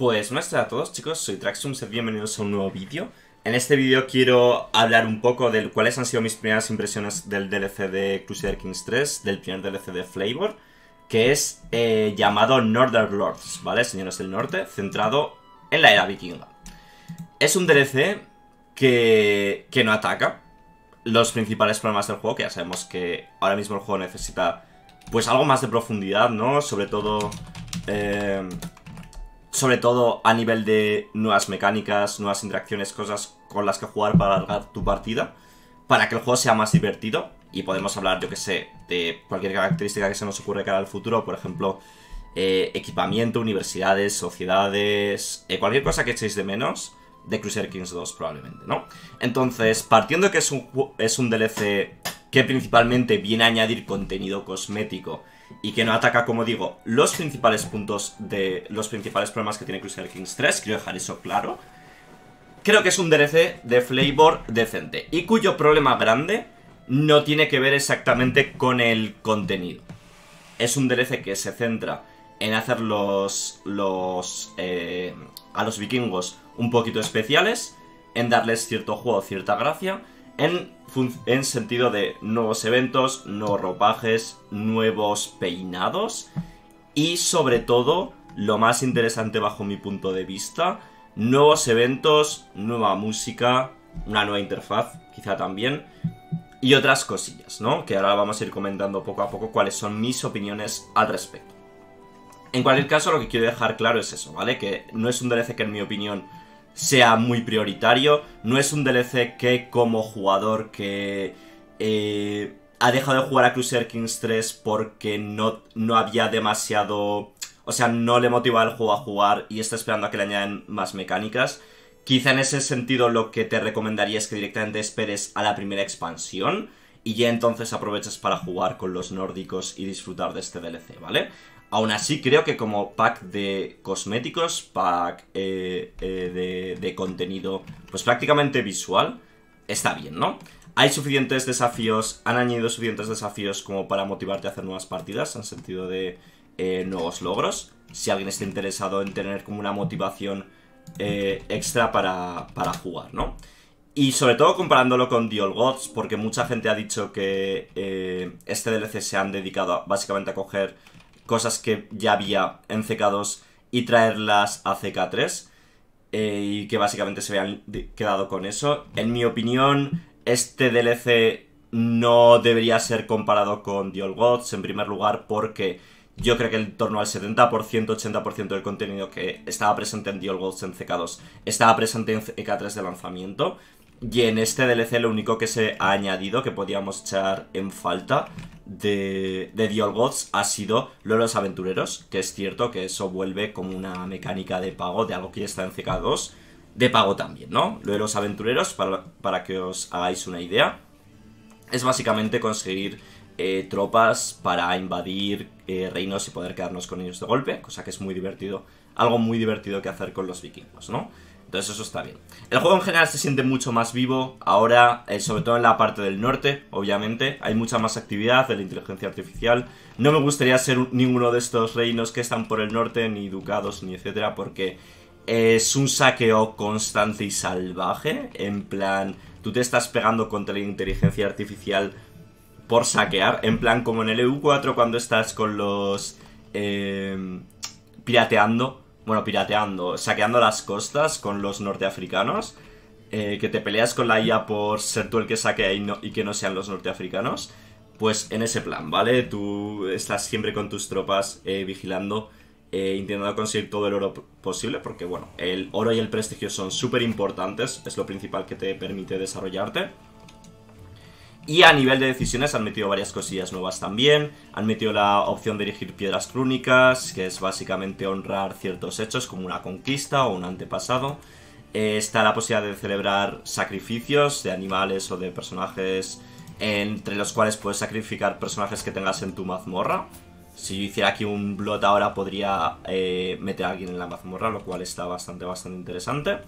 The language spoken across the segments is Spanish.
Pues buenas a todos chicos, soy Traxum, ser bienvenidos a un nuevo vídeo. En este vídeo quiero hablar un poco de cuáles han sido mis primeras impresiones del DLC de Crusader Kings 3, del primer DLC de Flavor, que es eh, llamado Northern Lords, ¿vale? Señores del Norte, centrado en la era vikinga. Es un DLC que, que no ataca los principales problemas del juego, que ya sabemos que ahora mismo el juego necesita pues algo más de profundidad, ¿no? Sobre todo... Eh, sobre todo a nivel de nuevas mecánicas, nuevas interacciones, cosas con las que jugar para alargar tu partida, para que el juego sea más divertido. Y podemos hablar, yo que sé, de cualquier característica que se nos ocurre cara al futuro, por ejemplo, eh, equipamiento, universidades, sociedades, eh, cualquier cosa que echéis de menos de Crusader Kings 2 probablemente, ¿no? Entonces, partiendo de que es un, es un DLC que principalmente viene a añadir contenido cosmético y que no ataca, como digo, los principales puntos de los principales problemas que tiene Crusader Kings 3, quiero dejar eso claro. Creo que es un DLC de flavor decente y cuyo problema grande no tiene que ver exactamente con el contenido. Es un DLC que se centra en hacer los, eh, a los vikingos un poquito especiales, en darles cierto juego, cierta gracia en, sentido de nuevos eventos, nuevos ropajes, nuevos peinados y sobre todo, lo más interesante bajo mi punto de vista, nuevos eventos, nueva música, una nueva interfaz quizá también y otras cosillas, ¿no? Que ahora vamos a ir comentando poco a poco cuáles son mis opiniones al respecto. En cualquier caso, lo que quiero dejar claro es eso, ¿vale? Que no es un DLC que en mi opinión sea muy prioritario. No es un DLC que como jugador que eh, ha dejado de jugar a Crusader Kings 3 porque no, no había demasiado... O sea, no le motiva el juego a jugar y está esperando a que le añaden más mecánicas. Quizá en ese sentido lo que te recomendaría es que directamente esperes a la primera expansión y ya entonces aprovechas para jugar con los nórdicos y disfrutar de este DLC, ¿vale? Aún así, creo que como pack de cosméticos, pack eh, eh, de, contenido, pues prácticamente visual, está bien, ¿no? Hay suficientes desafíos, han añadido suficientes desafíos como para motivarte a hacer nuevas partidas, en sentido de eh, nuevos logros. Si alguien está interesado en tener como una motivación extra para, jugar, ¿no? Y sobre todo comparándolo con The All Gods, porque mucha gente ha dicho que este DLC se han dedicado básicamente a coger cosas que ya había en CK2 y traerlas a CK3 eh, y que básicamente se habían quedado con eso. En mi opinión, este DLC no debería ser comparado con The Old Gods en primer lugar porque yo creo que en torno al 70%, 80% del contenido que estaba presente en The Old Gods en CK2 estaba presente en CK3 de lanzamiento. Y en este DLC lo único que se ha añadido, que podíamos echar en falta, de, de Dial Gods ha sido lo de los aventureros, que es cierto que eso vuelve como una mecánica de pago de algo que ya está en CK2, de pago también, ¿no? Lo de los aventureros, para, que os hagáis una idea, es básicamente conseguir eh, tropas para invadir eh, reinos y poder quedarnos con ellos de golpe, cosa que es muy divertido, algo muy divertido que hacer con los vikingos, ¿no? Entonces eso está bien. El juego en general se siente mucho más vivo ahora, eh, sobre todo en la parte del norte, obviamente. Hay mucha más actividad de la inteligencia artificial. No me gustaría ser ninguno de estos reinos que están por el norte, ni ducados, ni etcétera, porque es un saqueo constante y salvaje. En plan, tú te estás pegando contra la inteligencia artificial por saquear. En plan, como en el EU4 cuando estás con los... Eh, pirateando bueno, pirateando, saqueando las costas con los norteafricanos, eh, que te peleas con la IA por ser tú el que saquea y, y que no sean los norteafricanos, pues en ese plan, ¿vale? Tú estás siempre con tus tropas eh, vigilando, eh, intentando conseguir todo el oro posible, porque bueno, el oro y el prestigio son súper importantes, es lo principal que te permite desarrollarte. Y a nivel de decisiones han metido varias cosillas nuevas también. Han metido la opción de erigir piedras crónicas, que es básicamente honrar ciertos hechos como una conquista o un antepasado. Eh, está la posibilidad de celebrar sacrificios de animales o de personajes entre los cuales puedes sacrificar personajes que tengas en tu mazmorra, si yo hiciera aquí un blot ahora podría eh, meter a alguien en la mazmorra, lo cual está bastante, bastante interesante.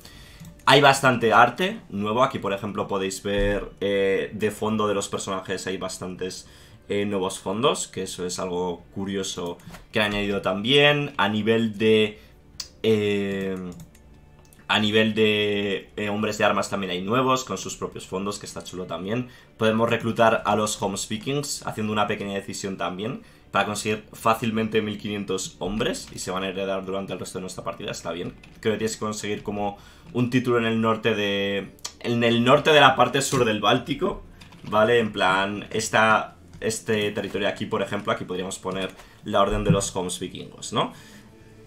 Hay bastante arte nuevo, aquí por ejemplo podéis ver eh, de fondo de los personajes hay bastantes eh, nuevos fondos, que eso es algo curioso que han añadido también. A nivel de... a nivel de hombres de armas también hay nuevos, con sus propios fondos, que está chulo también. Podemos reclutar a los Home haciendo una pequeña decisión también, para conseguir fácilmente 1500 hombres y se van a heredar durante el resto de nuestra partida, está bien. Creo que tienes que conseguir como un título en el norte de... En el norte de la parte sur del Báltico, ¿vale? En plan, esta, este territorio aquí, por ejemplo, aquí podríamos poner la orden de los homes vikingos, ¿no?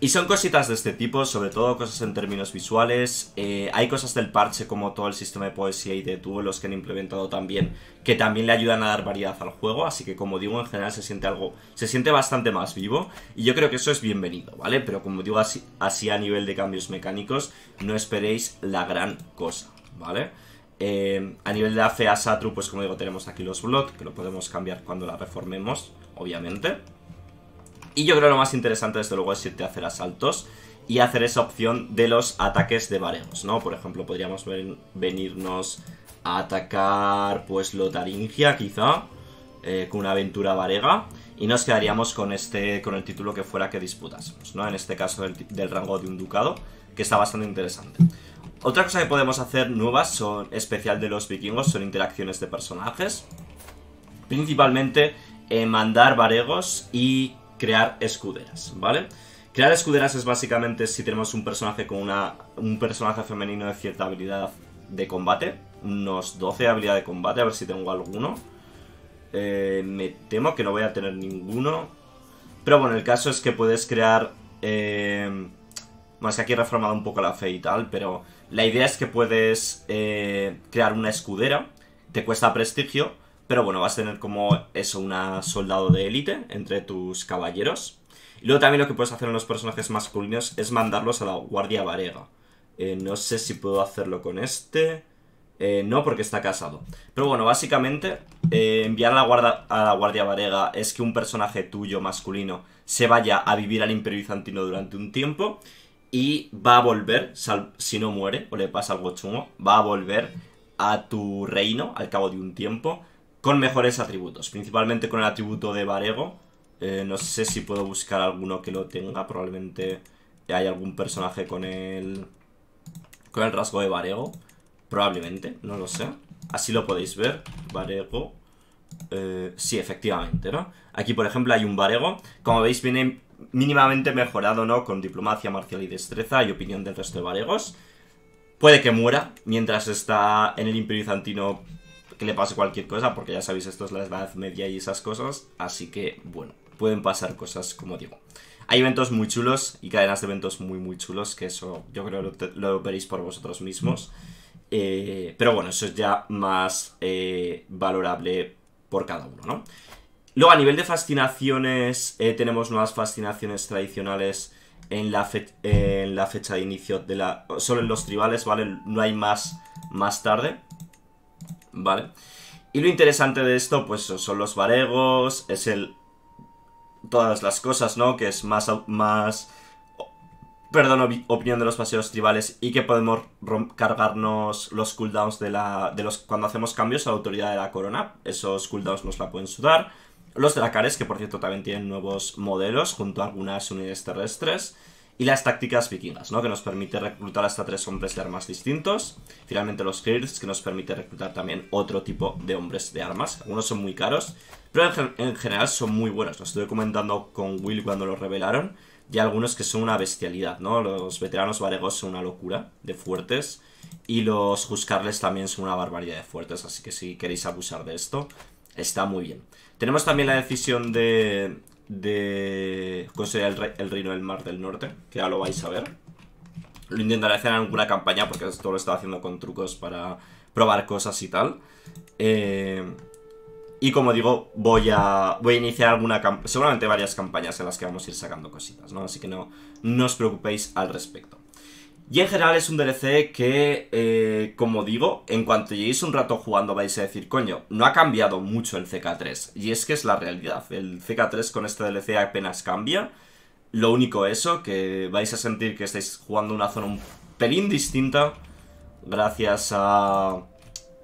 Y son cositas de este tipo, sobre todo cosas en términos visuales. Eh, hay cosas del parche como todo el sistema de poesía y de duelos que han implementado también, que también le ayudan a dar variedad al juego. Así que como digo, en general se siente algo, se siente bastante más vivo. Y yo creo que eso es bienvenido, ¿vale? Pero como digo, así, así a nivel de cambios mecánicos, no esperéis la gran cosa, ¿vale? Eh, a nivel de la fea Satru, pues como digo, tenemos aquí los Blood, que lo podemos cambiar cuando la reformemos, obviamente. Y yo creo que lo más interesante desde luego es irte a hacer asaltos y hacer esa opción de los ataques de baremos, ¿no? Por ejemplo, podríamos venirnos a atacar pues Lotaringia quizá, eh, con una aventura varega, y nos quedaríamos con este con el título que fuera que disputásemos, ¿no? En este caso del, rango de un ducado, que está bastante interesante. Otra cosa que podemos hacer nuevas, son especial de los vikingos, son interacciones de personajes. Principalmente eh, mandar varegos y crear escuderas, ¿vale? Crear escuderas es básicamente si tenemos un personaje con una, un personaje femenino de cierta habilidad de combate, unos 12 habilidades de combate, a ver si tengo alguno. Eh, me temo que no voy a tener ninguno. Pero bueno, el caso es que puedes crear... Eh, más que aquí he reformado un poco la fe y tal, pero la idea es que puedes eh, crear una escudera, te cuesta prestigio, pero bueno, vas a tener como eso, una soldado de élite entre tus caballeros. Y luego también lo que puedes hacer en los personajes masculinos es mandarlos a la guardia varega. Eh, no sé si puedo hacerlo con este. Eh, no, porque está casado. Pero bueno, básicamente, eh, enviar a la, a la guardia varega es que un personaje tuyo masculino se vaya a vivir al Imperio Bizantino durante un tiempo y va a volver, si no muere o le pasa algo chungo, va a volver a tu reino al cabo de un tiempo con mejores atributos, principalmente con el atributo de Varego. Eh, no sé si puedo buscar alguno que lo tenga, probablemente hay algún personaje con el, con el rasgo de Varego. Probablemente, no lo sé. Así lo podéis ver, Varego. Eh, sí, efectivamente, ¿no? Aquí, por ejemplo, hay un Varego. Como veis, viene mínimamente mejorado, ¿no? Con diplomacia, marcial y destreza y opinión del resto de Varegos. Puede que muera mientras está en el Imperio Bizantino que le pase cualquier cosa, porque ya sabéis, esto es la Edad Media y esas cosas, así que, bueno, pueden pasar cosas, como digo. Hay eventos muy chulos y cadenas de eventos muy, muy chulos, que eso yo creo lo, lo veréis por vosotros mismos. Eh, pero bueno, eso es ya más eh, valorable por cada uno, ¿no? Luego, a nivel de fascinaciones, eh, tenemos nuevas fascinaciones tradicionales en la, en la fecha de inicio de la... Solo en los tribales, ¿vale? No hay más más tarde. ¿vale? Y lo interesante de esto, pues son los varegos, es el... todas las cosas, ¿no? Que es más... más perdón, opinión de los paseos tribales y que podemos cargarnos los cooldowns de la. de los. cuando hacemos cambios a la autoridad de la corona. Esos cooldowns nos la pueden sudar. Los dracares, que por cierto también tienen nuevos modelos junto a algunas unidades terrestres y las tácticas vikingas, ¿no? Que nos permite reclutar hasta tres hombres de armas distintos. Finalmente los hirds que nos permite reclutar también otro tipo de hombres de armas. Algunos son muy caros, pero en, general son muy buenos. Lo estuve comentando con Will cuando lo revelaron. Y algunos que son una bestialidad, ¿no? Los veteranos varegos son una locura de fuertes. Y los buscarles también son una barbaridad de fuertes. Así que si queréis abusar de esto, está muy bien. Tenemos también la decisión de de conseguir el, reino del Mar del Norte, que ya lo vais a ver. Lo intentaré hacer en alguna campaña porque esto lo estaba haciendo con trucos para probar cosas y tal. Eh, y como digo, voy a, voy a iniciar alguna seguramente varias campañas en las que vamos a ir sacando cositas, ¿no? Así que no, no os preocupéis al respecto. Y en general es un DLC que, eh, como digo, en cuanto lleguéis un rato jugando vais a decir, coño, no ha cambiado mucho el CK3. Y es que es la realidad. El CK3 con este DLC apenas cambia. Lo único eso, que vais a sentir que estáis jugando una zona un pelín distinta gracias a...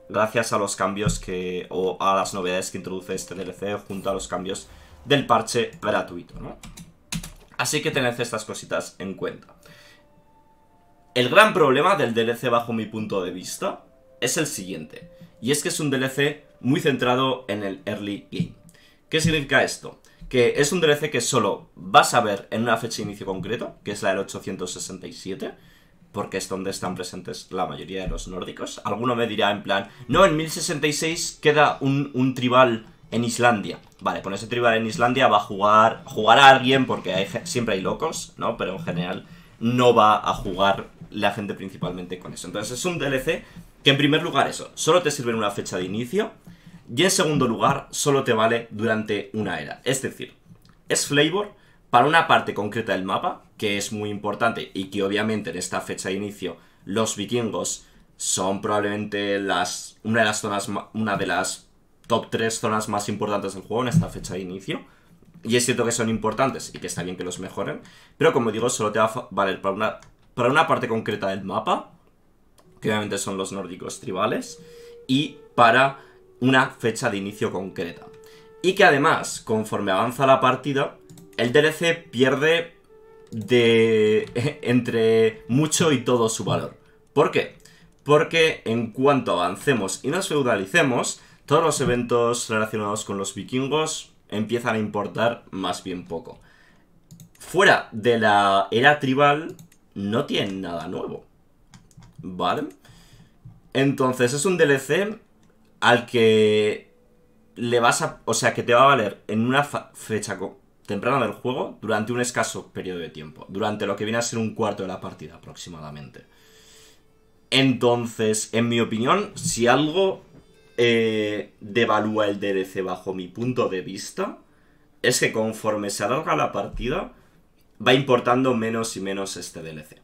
Gracias a los cambios que... o a las novedades que introduce este DLC junto a los cambios del parche gratuito, ¿no? Así que tened estas cositas en cuenta. El gran problema del DLC bajo mi punto de vista es el siguiente, y es que es un DLC muy centrado en el early game. ¿Qué significa esto? Que es un DLC que solo vas a ver en una fecha de inicio concreto, que es la del 867, porque es donde están presentes la mayoría de los nórdicos. Alguno me dirá en plan, no, en 1066 queda un, tribal en Islandia. Vale, con pues ese tribal en Islandia va a jugar, jugar a alguien porque siempre hay locos, ¿no? Pero en general no va a jugar la gente principalmente con eso. Entonces es un DLC que en primer lugar eso, solo te sirve en una fecha de inicio y en segundo lugar solo te vale durante una era. Es decir, es flavor para una parte concreta del mapa, que es muy importante y que obviamente en esta fecha de inicio los vikingos son probablemente las, una de las zonas, una de las top 3 zonas más importantes del juego en esta fecha de inicio. Y es cierto que son importantes y que está bien que los mejoren, pero como digo, solo te va a valer para una para una parte concreta del mapa, que obviamente son los nórdicos tribales, y para una fecha de inicio concreta. Y que además, conforme avanza la partida, el DLC pierde de entre mucho y todo su valor. ¿Por qué? Porque en cuanto avancemos y nos feudalicemos, todos los eventos relacionados con los vikingos empiezan a importar más bien poco. Fuera de la era tribal, no tiene nada nuevo. ¿Vale? Entonces es un DLC al que le vas a... O sea, que te va a valer en una fecha temprana del juego durante un escaso periodo de tiempo. Durante lo que viene a ser un cuarto de la partida aproximadamente. Entonces, en mi opinión, si algo eh, devalúa el DLC bajo mi punto de vista, es que conforme se alarga la partida, va importando menos y menos este DLC.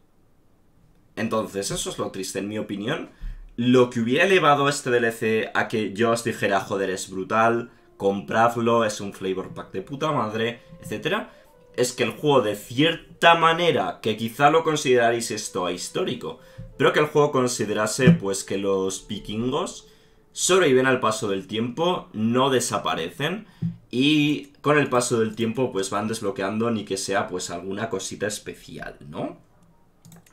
Entonces, eso es lo triste, en mi opinión. Lo que hubiera elevado este DLC a que yo os dijera, joder, es brutal, compradlo, es un flavor pack de puta madre, etc. Es que el juego, de cierta manera, que quizá lo consideraréis esto a histórico, pero que el juego considerase, pues, que los vikingos sobreviven al paso del tiempo, no desaparecen y con el paso del tiempo pues van desbloqueando ni que sea pues alguna cosita especial, ¿no?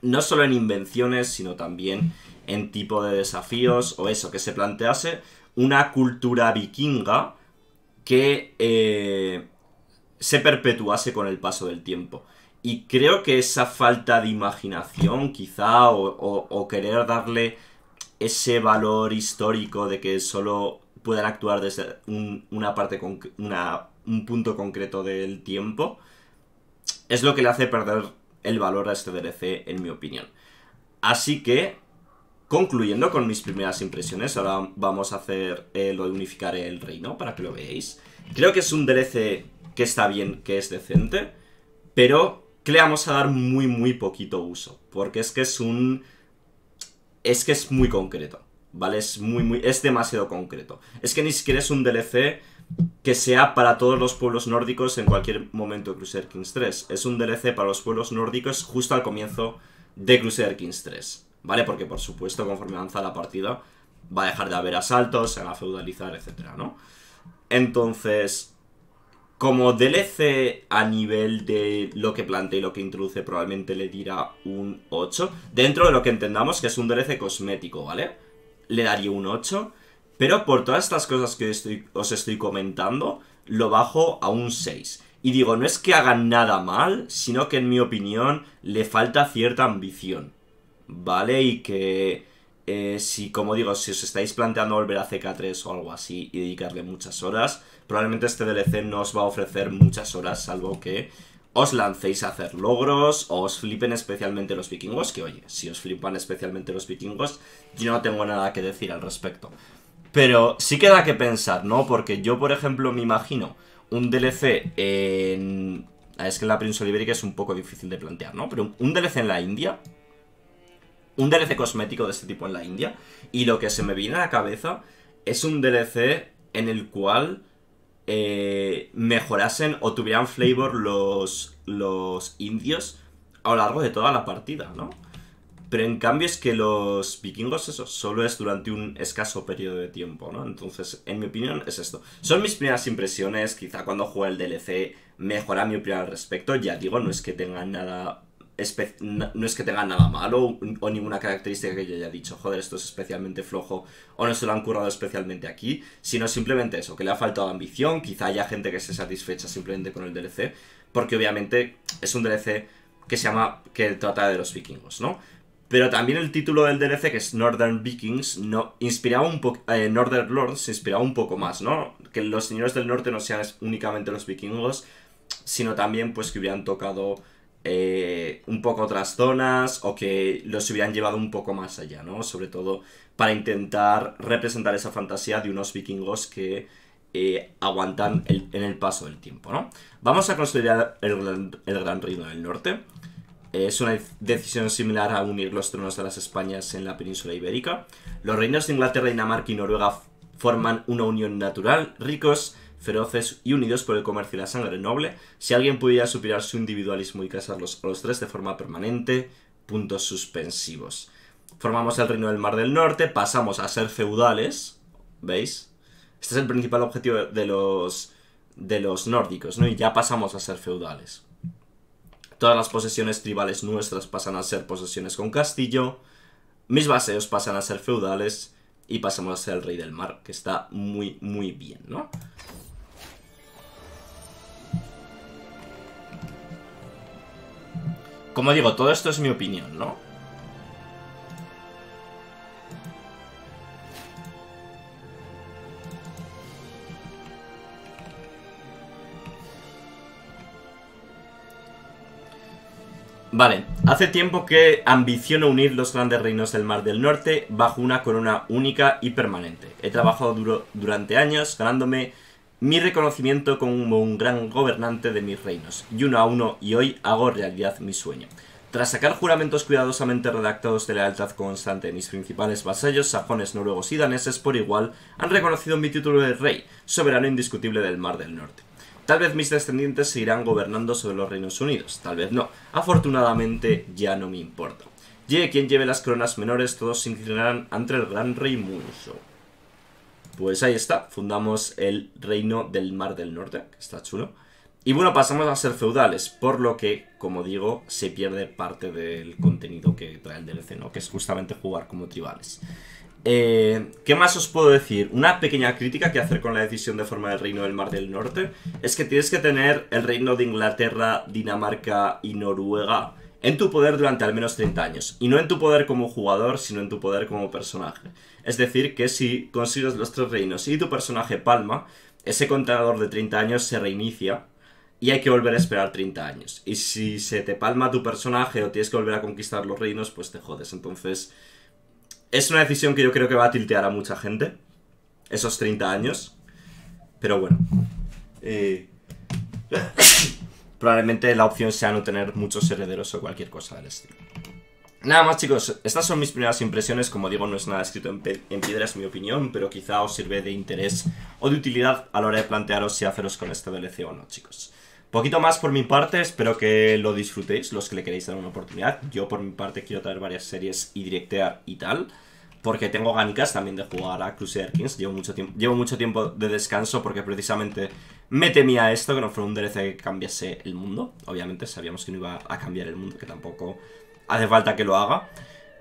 No solo en invenciones, sino también en tipo de desafíos o eso, que se plantease una cultura vikinga que eh, se perpetuase con el paso del tiempo. Y creo que esa falta de imaginación quizá o querer darle ese valor histórico de que solo puedan actuar desde un, una parte con, un punto concreto del tiempo es lo que le hace perder el valor a este DLC en mi opinión así que concluyendo con mis primeras impresiones ahora vamos a hacer eh, lo de unificar el reino para que lo veáis creo que es un DLC que está bien que es decente pero que le vamos a dar muy muy poquito uso porque es que es un es que es muy concreto, ¿vale? Es muy, muy, es demasiado concreto. Es que ni siquiera es un DLC que sea para todos los pueblos nórdicos en cualquier momento de Crusader Kings 3. Es un DLC para los pueblos nórdicos justo al comienzo de Crusader Kings 3, ¿vale? Porque, por supuesto, conforme avanza la partida, va a dejar de haber asaltos, se va a feudalizar, etcétera, ¿no? Entonces, como DLC a nivel de lo que plantea y lo que introduce, probablemente le dirá un 8. Dentro de lo que entendamos que es un DLC cosmético, ¿vale? Le daría un 8. Pero por todas estas cosas que os estoy comentando, lo bajo a un 6. Y digo, no es que haga nada mal, sino que en mi opinión le falta cierta ambición. ¿Vale? Y que eh, si, como digo, si os estáis planteando volver a CK3 o algo así y dedicarle muchas horas, probablemente este DLC no os va a ofrecer muchas horas, salvo que os lancéis a hacer logros o os flipen especialmente los vikingos, que oye, si os flipan especialmente los vikingos, yo no tengo nada que decir al respecto. Pero sí queda que pensar, ¿no? Porque yo, por ejemplo, me imagino un DLC en... Es que en la Prince ibérica es un poco difícil de plantear, ¿no? Pero un DLC en la India, un DLC cosmético de este tipo en la India. Y lo que se me viene a la cabeza es un DLC en el cual eh, mejorasen o tuvieran flavor los, los indios a lo largo de toda la partida, ¿no? Pero en cambio es que los vikingos eso solo es durante un escaso periodo de tiempo, ¿no? Entonces, en mi opinión, es esto. Son mis primeras impresiones, quizá cuando juegue el DLC mejora mi opinión al respecto. Ya digo, no es que tenga nada no, es que tenga nada malo o, ninguna característica que yo haya dicho, joder, esto es especialmente flojo o no se lo han currado especialmente aquí, sino simplemente eso, que le ha faltado ambición, quizá haya gente que se satisfecha simplemente con el DLC, porque obviamente es un DLC que se llama, que trata de los vikingos, ¿no? Pero también el título del DLC, que es Northern Vikings, no, inspiraba un poco. Eh, Northern Lords se inspiraba un poco más, ¿no? Que los señores del norte no sean únicamente los vikingos, sino también pues que hubieran tocado eh, un poco otras zonas o que los hubieran llevado un poco más allá, ¿no? Sobre todo para intentar representar esa fantasía de unos vikingos que eh, aguantan en el paso del tiempo, ¿no? Vamos a construir el, el Gran Reino del Norte. Es una decisión similar a unir los tronos de las Españas en la península ibérica. Los reinos de Inglaterra, Dinamarca y Noruega forman una unión natural, ricos feroces y unidos por el comercio y la sangre noble, si alguien pudiera superar su individualismo y casarlos a los tres de forma permanente, puntos suspensivos. Formamos el reino del Mar del Norte, pasamos a ser feudales, ¿veis? Este es el principal objetivo de los, de los nórdicos, ¿no? Y ya pasamos a ser feudales. Todas las posesiones tribales nuestras pasan a ser posesiones con castillo, mis baseos pasan a ser feudales y pasamos a ser el rey del mar, que está muy, muy bien, ¿no? Como digo, todo esto es mi opinión, ¿no? Vale, hace tiempo que ambiciono unir los grandes reinos del Mar del Norte bajo una corona única y permanente. He trabajado duro durante años ganándome mi reconocimiento como un gran gobernante de mis reinos, y uno a uno, y hoy hago realidad mi sueño. Tras sacar juramentos cuidadosamente redactados de lealtad constante, mis principales vasallos, sajones, noruegos y daneses, por igual, han reconocido mi título de rey, soberano indiscutible del Mar del Norte. Tal vez mis descendientes se irán gobernando sobre los Reinos Unidos, tal vez no. Afortunadamente ya no me importa. Llegue quien lleve las coronas menores, todos se inclinarán ante el gran rey Munso. Pues ahí está, fundamos el reino del Mar del Norte, que está chulo. Y bueno, pasamos a ser feudales, por lo que, como digo, se pierde parte del contenido que trae el DLC, ¿no? Que es justamente jugar como tribales. Eh, ¿Qué más os puedo decir? Una pequeña crítica que hacer con la decisión de formar el reino del Mar del Norte es que tienes que tener el reino de Inglaterra, Dinamarca y Noruega en tu poder durante al menos 30 años. Y no en tu poder como jugador, sino en tu poder como personaje. Es decir, que si consigues los tres reinos y tu personaje palma, ese contador de 30 años se reinicia y hay que volver a esperar 30 años. Y si se te palma tu personaje o tienes que volver a conquistar los reinos, pues te jodes. Entonces, es una decisión que yo creo que va a tiltear a mucha gente, esos 30 años. Pero bueno. Eh probablemente la opción sea no tener muchos herederos o cualquier cosa del estilo. Nada más chicos, estas son mis primeras impresiones, como digo no es nada escrito en, piedra, es mi opinión, pero quizá os sirve de interés o de utilidad a la hora de plantearos si haceros con este DLC o no chicos. Poquito más por mi parte, espero que lo disfrutéis, los que le queréis dar una oportunidad, yo por mi parte quiero traer varias series y directear y tal porque tengo ganicas también de jugar a Crusader Kings. Llevo mucho tiempo, llevo mucho tiempo de descanso porque precisamente me temía esto, que no fuera un DLC que cambiase el mundo. Obviamente sabíamos que no iba a cambiar el mundo, que tampoco hace falta que lo haga.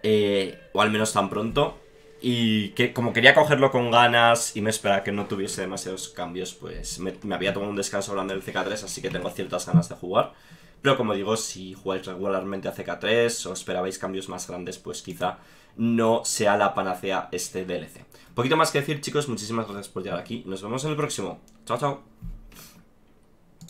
Eh, o al menos tan pronto. Y que como quería cogerlo con ganas y me esperaba que no tuviese demasiados cambios, pues me, me había tomado un descanso hablando del CK3, así que tengo ciertas ganas de jugar. Pero como digo, si jugáis regularmente a CK3 o esperabais cambios más grandes, pues quizá no sea la panacea este DLC. Poquito más que decir, chicos, muchísimas gracias por llegar aquí. Nos vemos en el próximo. Chao, chao.